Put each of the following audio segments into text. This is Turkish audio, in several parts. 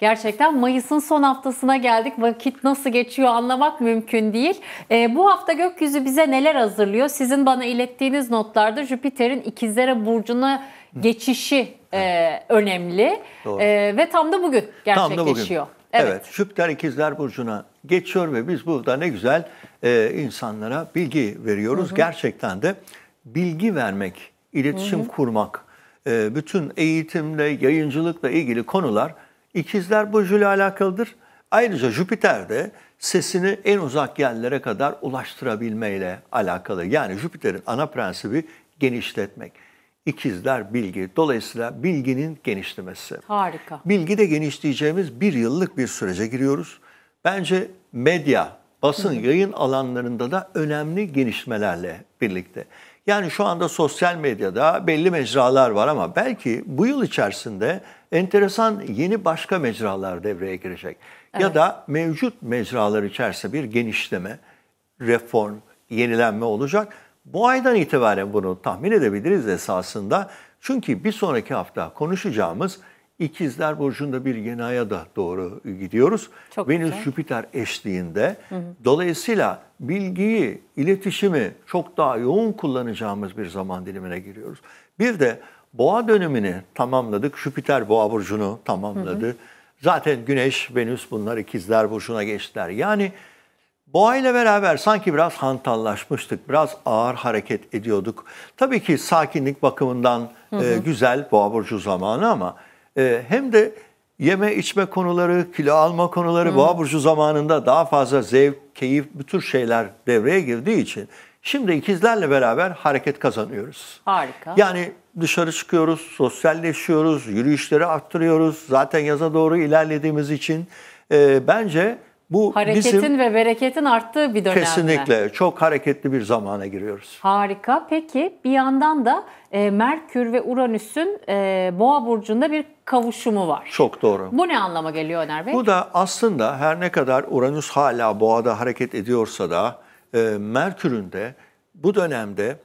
Gerçekten Mayıs'ın son haftasına geldik. Vakit nasıl geçiyor anlamak mümkün değil. E, bu hafta gökyüzü bize neler hazırlıyor? Sizin bana ilettiğiniz notlarda Jüpiter'in ikizlere burcuna geçişi e, önemli. E, ve tam da bugün gerçekleşiyor. Tam da bugün. Evet. evet, Jüpiter ikizler burcuna geçiyor ve biz burada ne güzel e, insanlara bilgi veriyoruz. Hı hı. Gerçekten de bilgi vermek, iletişim hı hı. kurmak, e, bütün eğitimle, yayıncılıkla ilgili konular İkizler Burcu ile alakalıdır. Ayrıca Jüpiter de sesini en uzak yerlere kadar ulaştırabilmeyle alakalı. Yani Jüpiter'in ana prensibi genişletmek. İkizler bilgi. Dolayısıyla bilginin genişlemesi. Harika. Bilgi de genişleyeceğimiz bir yıllık bir sürece giriyoruz. Bence medya, basın, yayın alanlarında da önemli gelişmelerle birlikte. Yani şu anda sosyal medyada belli mecralar var ama belki bu yıl içerisinde enteresan yeni başka mecralar devreye girecek. Evet. Ya da mevcut mecralar içerisinde bir genişleme, reform, yenilenme olacak. Bu aydan itibaren bunu tahmin edebiliriz esasında. Çünkü bir sonraki hafta konuşacağımız İkizler Burcu'nda bir yeni aya da doğru gidiyoruz. Çok Venüs güzel. Jüpiter eşliğinde. Hı hı. Dolayısıyla bilgiyi, iletişimi çok daha yoğun kullanacağımız bir zaman dilimine giriyoruz. Bir de boğa dönemini tamamladık. Jüpiter boğa burcunu tamamladı. Hı hı. Zaten Güneş, Venüs bunlar ikizler burcuna geçtiler. Yani boğa ile beraber sanki biraz hantallaşmıştık. Biraz ağır hareket ediyorduk. Tabii ki sakinlik bakımından hı e, hı. E, güzel boğa burcu zamanı ama ee, hem de yeme içme konuları, kilo alma konuları, boğa burcu zamanında daha fazla zevk, keyif bu tür şeyler devreye girdiği için şimdi ikizlerle beraber hareket kazanıyoruz. Harika. Yani dışarı çıkıyoruz, sosyalleşiyoruz, yürüyüşleri arttırıyoruz. Zaten yaza doğru ilerlediğimiz için e, bence bu hareketin bizim, ve bereketin arttığı bir dönemde. Kesinlikle çok hareketli bir zamana giriyoruz. Harika. Peki bir yandan da e, Merkür ve Uranüs'ün e, Boğa burcunda bir kavuşumu var. Çok doğru. Bu ne anlama geliyor Öner Bey? Bu da aslında her ne kadar Uranüs hala Boğa'da hareket ediyorsa da e, Merkür'ün de bu dönemde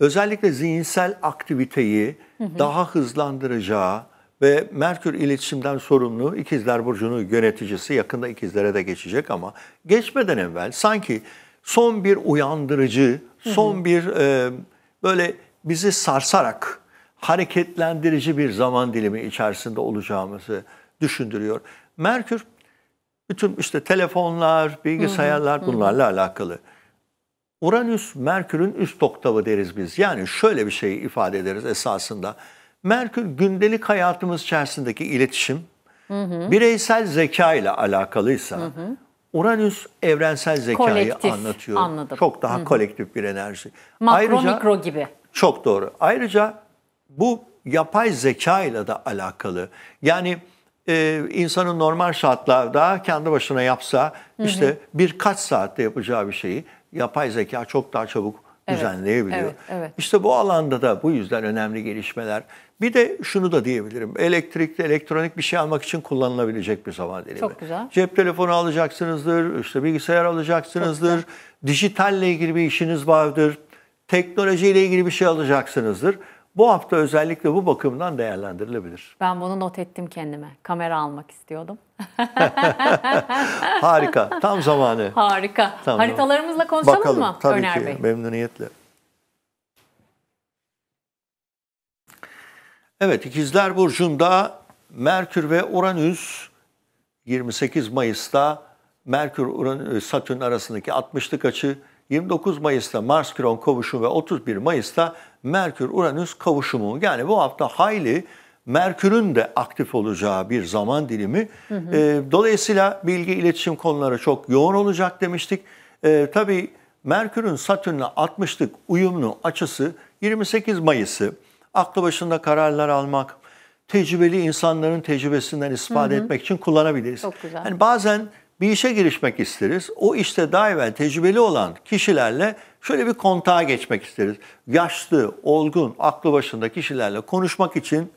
özellikle zihinsel aktiviteyi hı hı. daha hızlandıracağı ve Merkür iletişimden sorumlu İkizler Burcu'nun yöneticisi yakında ikizlere de geçecek ama geçmeden evvel sanki son bir uyandırıcı, son bir e, böyle bizi sarsarak hareketlendirici bir zaman dilimi içerisinde olacağımızı düşündürüyor. Merkür bütün işte telefonlar, bilgisayarlar bunlarla alakalı. Uranüs Merkür'ün üst oktavı deriz biz. Yani şöyle bir şeyi ifade ederiz esasında. Merkür gündelik hayatımız içerisindeki iletişim hı hı. bireysel zeka ile alakalıysa hı hı. Uranüs evrensel zekayı kolektif, anlatıyor. Anladım. Çok daha hı hı. kolektif bir enerji. Makro Ayrıca, mikro gibi. Çok doğru. Ayrıca bu yapay zeka ile de alakalı. Yani e, insanın normal şartlarda kendi başına yapsa hı hı. işte birkaç saatte yapacağı bir şeyi yapay zeka çok daha çabuk evet, düzenleyebiliyor. Evet, evet. İşte bu alanda da bu yüzden önemli gelişmeler. Bir de şunu da diyebilirim. Elektrikli, elektronik bir şey almak için kullanılabilecek bir zaman dilimi. Çok güzel. Cep telefonu alacaksınızdır, işte bilgisayar alacaksınızdır, dijitalle ilgili bir işiniz vardır, teknolojiyle ilgili bir şey alacaksınızdır bu hafta özellikle bu bakımdan değerlendirilebilir. Ben bunu not ettim kendime. Kamera almak istiyordum. Harika. Tam zamanı. Harika. Tam Haritalarımızla zamanı. konuşalım Bakalım, mı tabii Öner ki, Bey? Memnuniyetle. Evet İkizler Burcu'nda Merkür ve Uranüs 28 Mayıs'ta Merkür Satürn arasındaki 60'lık açı 29 Mayıs'ta Mars-Kiron kavuşumu ve 31 Mayıs'ta Merkür-Uranüs kavuşumu. Yani bu hafta hayli Merkür'ün de aktif olacağı bir zaman dilimi. Hı hı. E, dolayısıyla bilgi iletişim konuları çok yoğun olacak demiştik. E, tabii Merkür'ün Satürn'le 60'lık uyumlu açısı 28 Mayıs'ı. Aklı başında kararlar almak, tecrübeli insanların tecrübesinden ispat hı hı. etmek için kullanabiliriz. Çok güzel. Yani bazen bir işe girişmek isteriz. O işte daha evvel tecrübeli olan kişilerle şöyle bir kontağa geçmek isteriz. Yaşlı, olgun, aklı başında kişilerle konuşmak için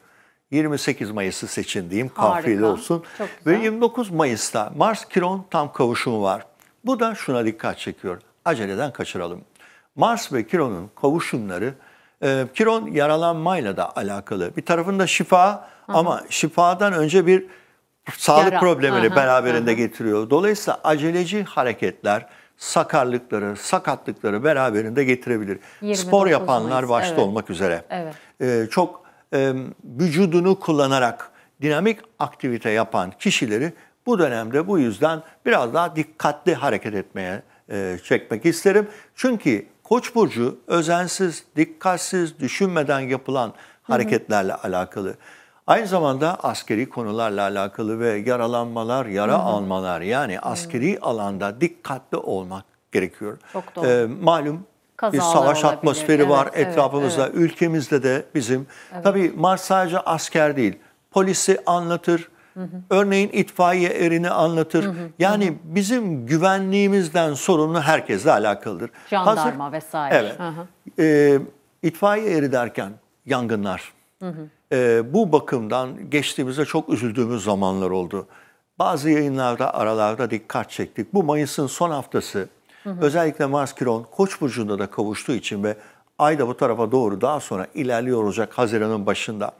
28 Mayıs'ı seçin diyeyim kafiyeli olsun. Ve 29 Mayıs'ta Mars Kiron tam kavuşumu var. Bu da şuna dikkat çekiyor. Aceleden kaçıralım. Mars ve Kiron'un kavuşumları e, Kiron yaralanmayla da alakalı. Bir tarafında şifa Hı. ama şifadan önce bir sağlık Yara. problemini beraberinde getiriyor. Dolayısıyla aceleci hareketler sakarlıkları, sakatlıkları beraberinde getirebilir. Spor yapanlar Mayıs. başta evet. olmak üzere. Evet. Ee, çok e, vücudunu kullanarak dinamik aktivite yapan kişileri bu dönemde bu yüzden biraz daha dikkatli hareket etmeye e, çekmek isterim. Çünkü Koç burcu özensiz, dikkatsiz, düşünmeden yapılan hareketlerle hı hı. alakalı. Aynı zamanda askeri konularla alakalı ve yaralanmalar, yara hı hı. almalar yani askeri hı. alanda dikkatli olmak gerekiyor. Çok ee, doğru. Ee, malum Kazalar bir savaş olabilir. atmosferi evet, var evet, etrafımızda, evet. ülkemizde de bizim. Evet. Tabii Mars sadece asker değil, polisi anlatır, Hı hı. Örneğin itfaiye erini anlatır. Hı hı. Yani hı hı. bizim güvenliğimizden sorumlu herkesle alakalıdır. Jandarma Hazır, vesaire. Evet. Hı hı. Ee, itfaiye eri derken yangınlar, hı hı. E, bu bakımdan geçtiğimizde çok üzüldüğümüz zamanlar oldu. Bazı yayınlarda aralarda dikkat çektik. Bu Mayıs'ın son haftası hı hı. özellikle Mars Kiron Koç burcunda da kavuştuğu için ve ay da bu tarafa doğru daha sonra ilerliyor olacak Haziran'ın başında.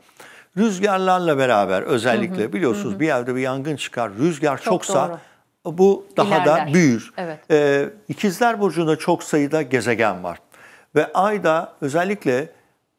Rüzgarlarla beraber özellikle hı hı. biliyorsunuz hı hı. bir yerde bir yangın çıkar. Rüzgar çok çoksa doğru bu daha İlerler. da büyür. Evet. Ee, İkizler Burcu'nda çok sayıda gezegen var. Ve ay da özellikle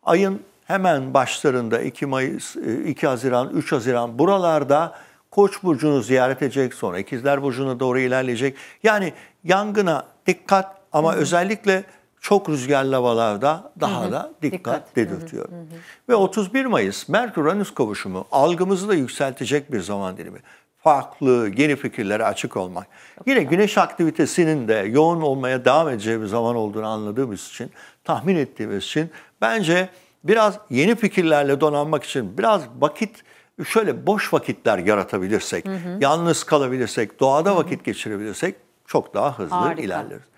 ayın hemen başlarında 2 Mayıs, 2 e, Haziran, 3 Haziran buralarda Koç burcunu ziyaret edecek, sonra İkizler burcuna doğru ilerleyecek. Yani yangına dikkat ama hı hı. özellikle çok rüzgarlı havalarda daha hı hı. da dikkat, dikkat. dedirtiyorum. Hı hı. Ve 31 Mayıs Merkür Uranüs kavuşumu algımızı da yükseltecek bir zaman dilimi. Farklı, yeni fikirlere açık olmak. Çok Yine güneş aktivitesinin de yoğun olmaya devam edeceği bir zaman olduğunu anladığımız için, tahmin ettiğimiz için bence biraz yeni fikirlerle donanmak için biraz vakit şöyle boş vakitler yaratabilirsek, hı hı. yalnız kalabilirsek, doğada hı hı. vakit geçirebilirsek çok daha hızlı Harika. ilerleriz.